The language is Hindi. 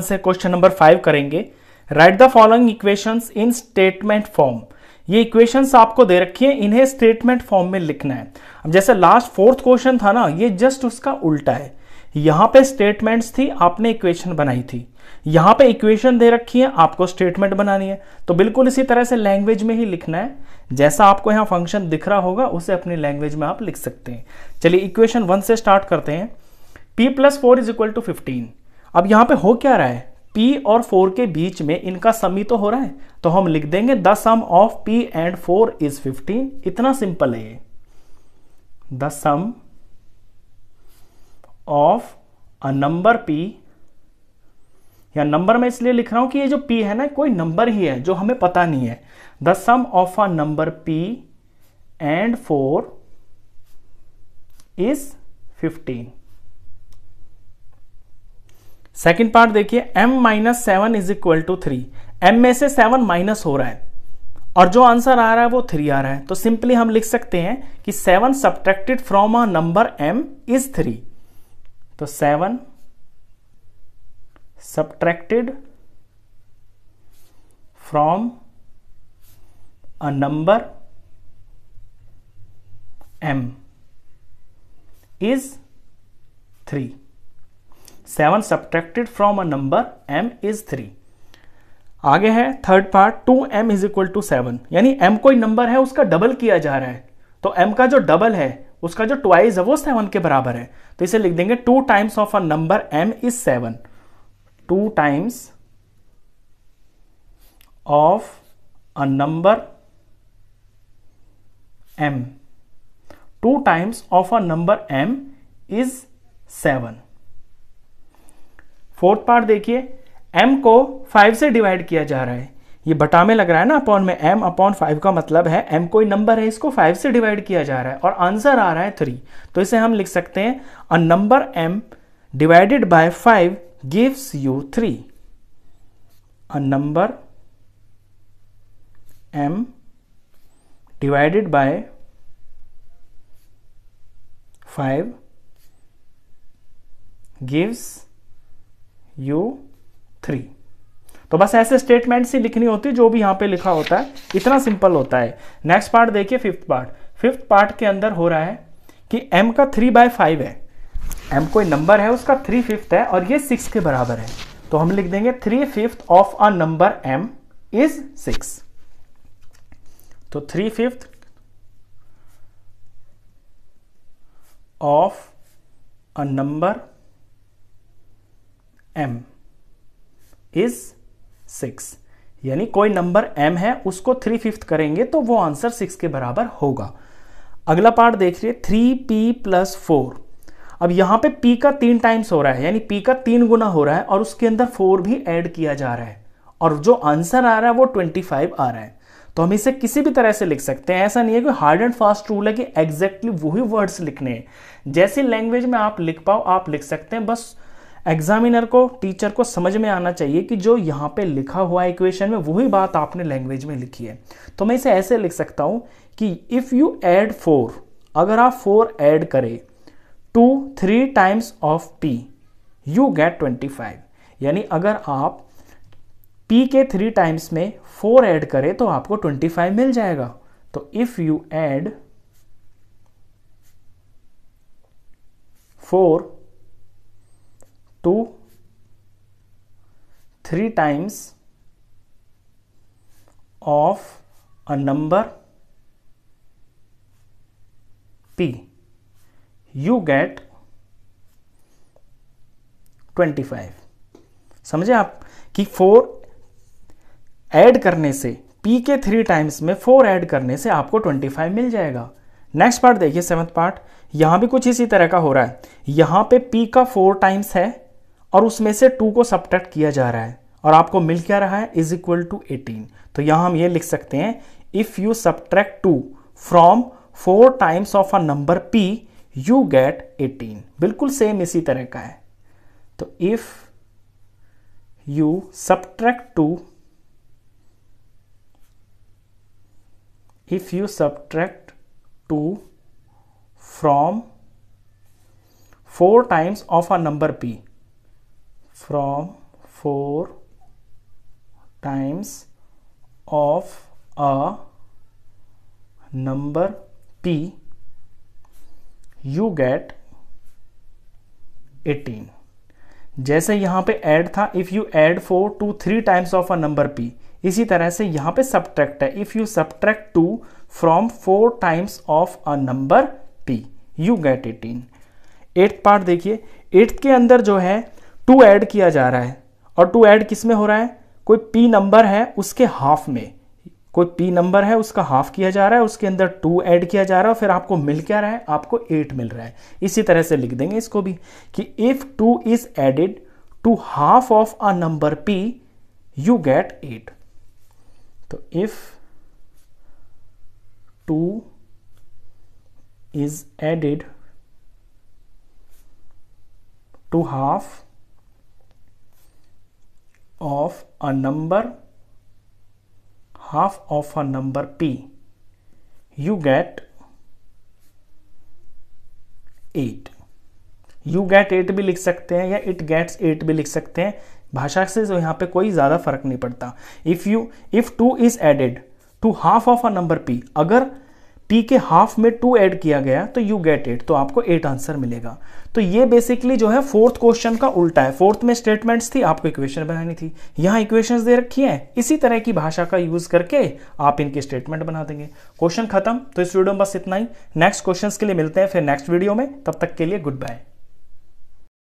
से क्वेश्चन नंबर फाइव करेंगे write the following equations in statement form ये इक्वेशंस आपको दे रखी हैं इन्हें स्टेटमेंट फॉर्म में लिखना है अब जैसे लास्ट फोर्थ क्वेश्चन था ना ये जस्ट उसका उल्टा है यहां पे स्टेटमेंट्स थी आपने इक्वेशन बनाई थी यहां पे इक्वेशन दे रखी है आपको स्टेटमेंट बनानी है तो बिल्कुल इसी तरह से लैंग्वेज में ही लिखना है जैसा आपको यहां फंक्शन दिख रहा होगा उसे अपनी लैंग्वेज में आप लिख सकते हैं चलिए इक्वेशन वन से स्टार्ट करते हैं P plus four is equal to fifteen अब यहाँ पे हो क्या रहा है P और 4 के बीच में इनका समी तो हो रहा है तो हम लिख देंगे the sum of P and 4 is 15 इतना सिंपल है ये the sum of a number P या नंबर मैं इसलिए लिख रहा हूं कि ये जो P है ना कोई नंबर ही है जो हमें पता नहीं है the sum of a number P and 4 is 15 second part देखिए m minus seven is equal to three M में से सेवन माइनस हो रहा है और जो आंसर आ रहा है वो थ्री आ रहा है तो सिंपली हम लिख सकते हैं कि seven subtracted from a number M is three तो seven subtracted from a number M is three seven subtracted from a number M is three आगे है third part two M is equal to seven यानी एम कोई नंबर है उसका डबल किया जा रहा है तो एम का जो डबल है उसका जो ट्वाइस है वो सेवन के बराबर है तो इसे लिख देंगे two times of a number M is seven two times of a number M two times of a number M is seven fourth part देखिए m को 5 से डिवाइड किया जा रहा है ये बटा में लग रहा है ना अपॉन में m अपॉन फाइव का मतलब है m कोई नंबर है इसको 5 से डिवाइड किया जा रहा है और आंसर आ रहा है थ्री तो इसे हम लिख सकते हैं a number m divided by 5 gives you three a number m divided by 5 gives you three तो बस ऐसे स्टेटमेंट ही लिखनी होती है जो भी यहां पे लिखा होता है इतना सिंपल होता है नेक्स्ट पार्ट देखिए फिफ्थ पार्ट फिफ्थ पार्ट के अंदर हो रहा है कि एम का थ्री बाय फाइव है एम कोई नंबर है उसका थ्री फिफ्थ है और ये सिक्स के बराबर है तो हम लिख देंगे three fifth of a number M is six तो three fifth of a number M is six यानी कोई नंबर एम है उसको थ्री फिफ्थ करेंगे तो वो आंसर सिक्स के बराबर होगा अगला पार्ट देखिए थ्री पी प्लस फोर अब यहां पे पी का तीन टाइम्स हो रहा है यानी पी का तीन गुना हो रहा है और उसके अंदर फोर भी ऐड किया जा रहा है और जो आंसर आ रहा है वो ट्वेंटी फाइव आ रहा है तो हम इसे किसी भी तरह से लिख सकते हैं ऐसा नहीं है कि हार्ड एंड फास्ट रूल है कि एग्जैक्टली exactly वही वर्ड्स लिखने हैं जैसी लैंग्वेज में आप लिख पाओ आप लिख सकते हैं बस एग्जामिनर को टीचर को समझ में आना चाहिए कि जो यहाँ पे लिखा हुआ इक्वेशन में वही बात आपने लैंग्वेज में लिखी है तो मैं इसे ऐसे लिख सकता हूँ कि इफ़ यू ऐड फोर अगर आप फोर ऐड करें to three times of P you get twenty five यानी अगर आप पी के थ्री टाइम्स में फोर ऐड करें तो आपको ट्वेंटी फाइव मिल जाएगा तो if you add four to three times of a number P you get twenty five समझे आप कि फोर ऐड करने से p के थ्री टाइम्स में फोर ऐड करने से आपको 25 मिल जाएगा नेक्स्ट पार्ट देखिए सेवंथ पार्ट यहां भी कुछ इसी तरह का हो रहा है यहां पे p का फोर टाइम्स है और उसमें से टू को सब्ट्रैक्ट किया जा रहा है और आपको मिल क्या रहा है इज इक्वल टू एटीन तो यहां हम ये लिख सकते हैं if you subtract two from four times of a number P you get eighteen बिल्कुल सेम इसी तरह का है तो if you subtract two if you subtract two from four times of a number P from 4 times of a number p you get 18 जैसे यहां पे ऐड था if you add four to three times of a number P इसी तरह से यहां पे सब्ट्रैक्ट है if you subtract two from four times of a number P you get eighteen eighth part देखिए एट्थ के अंदर जो है टू ऐड किया जा रहा है और टू ऐड किस में हो रहा है कोई पी नंबर है उसके हाफ में कोई पी नंबर है उसका हाफ किया जा रहा है उसके अंदर टू ऐड किया जा रहा है फिर आपको मिल क्या रहा है आपको एट मिल रहा है इसी तरह से लिख देंगे इसको भी कि if two is added to half of a number P you get eight तो if two is added to half of a number half of a number p you get 8 you get eight भी लिख सकते हैं या इट गेट्स एट भी लिख सकते हैं भाषा से तो यहां पे कोई ज़्यादा फर्क नहीं पड़ता if you if two is added to half of a number P अगर पी के हाफ में टू ऐड किया गया तो यू गेट एट तो आपको एट आंसर मिलेगा तो ये बेसिकली जो है फोर्थ क्वेश्चन का उल्टा है फोर्थ में स्टेटमेंट्स थी आपको इक्वेशन बनानी थी यहाँ इक्वेशन दे रखी हैं इसी तरह की भाषा का यूज करके आप इनके स्टेटमेंट बना देंगे क्वेश्चन खत्म तो इस वीडियो में बस इतना ही नेक्स्ट क्वेश्चन के लिए मिलते हैं फिर नेक्स्ट वीडियो में तब तक के लिए गुड बाय